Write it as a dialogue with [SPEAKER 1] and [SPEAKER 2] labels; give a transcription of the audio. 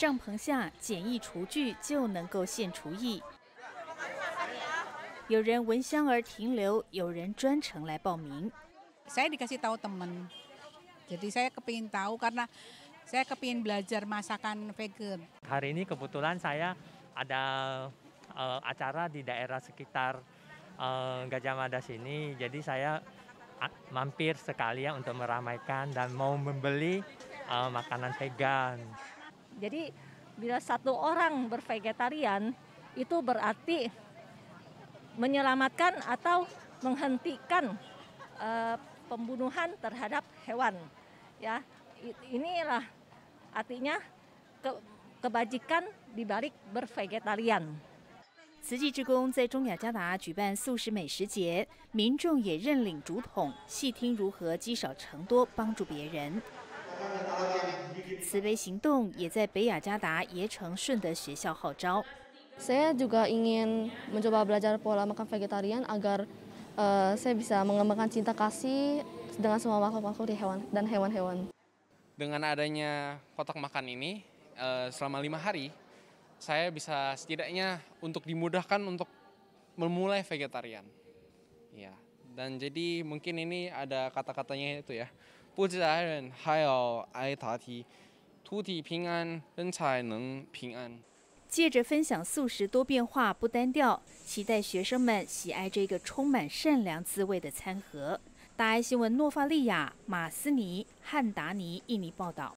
[SPEAKER 1] 帐篷下简易厨具就能够现厨艺。有人闻香而停留，有人专
[SPEAKER 2] 程来报名。Saya dikasih tahu teman, jadi saya kepingin tahu karena saya kepingin belajar masakan vegan.
[SPEAKER 3] Hari ini kebetulan saya ada uh, acara di daerah sekitar uh, Gajah Mada sini, jadi saya mampir sekalian untuk meramaikan dan mau membeli uh, makanan vegan.
[SPEAKER 4] Jadi bila satu orang bervegetarian itu berarti menyelamatkan atau menghentikan uh, pembunuhan terhadap hewan. Ya, inilah
[SPEAKER 1] artinya ke, kebajikan balik bervegetarian. 慈济志工在中雅加达举办素食美食节，民众也认领竹筒，细听如何积少成多，帮助别人。慈悲行动也在北雅加达耶城顺德学校号召。
[SPEAKER 5] Saya juga ingin mencoba belajar pola makan vegetarian agar eh, saya bisa mengembangkan cinta kasih dengan semua makhluk-makhluk di hewan dan hewan-hewan.
[SPEAKER 6] Dengan adanya kotak makan ini eh, selama lima hari, saya bisa setidaknya untuk dimudahkan untuk memulai vegetarian. Ya, dan jadi mungkin ini ada kata-katanya itu ya. 不知爱人，还要爱大地。土地平安，人才能平安。
[SPEAKER 1] 借着分享素食，多变化不单调，期待学生们喜爱这个充满善良滋味的餐盒。大爱新闻，诺法利亚·马斯尼·汉达尼，印尼报道。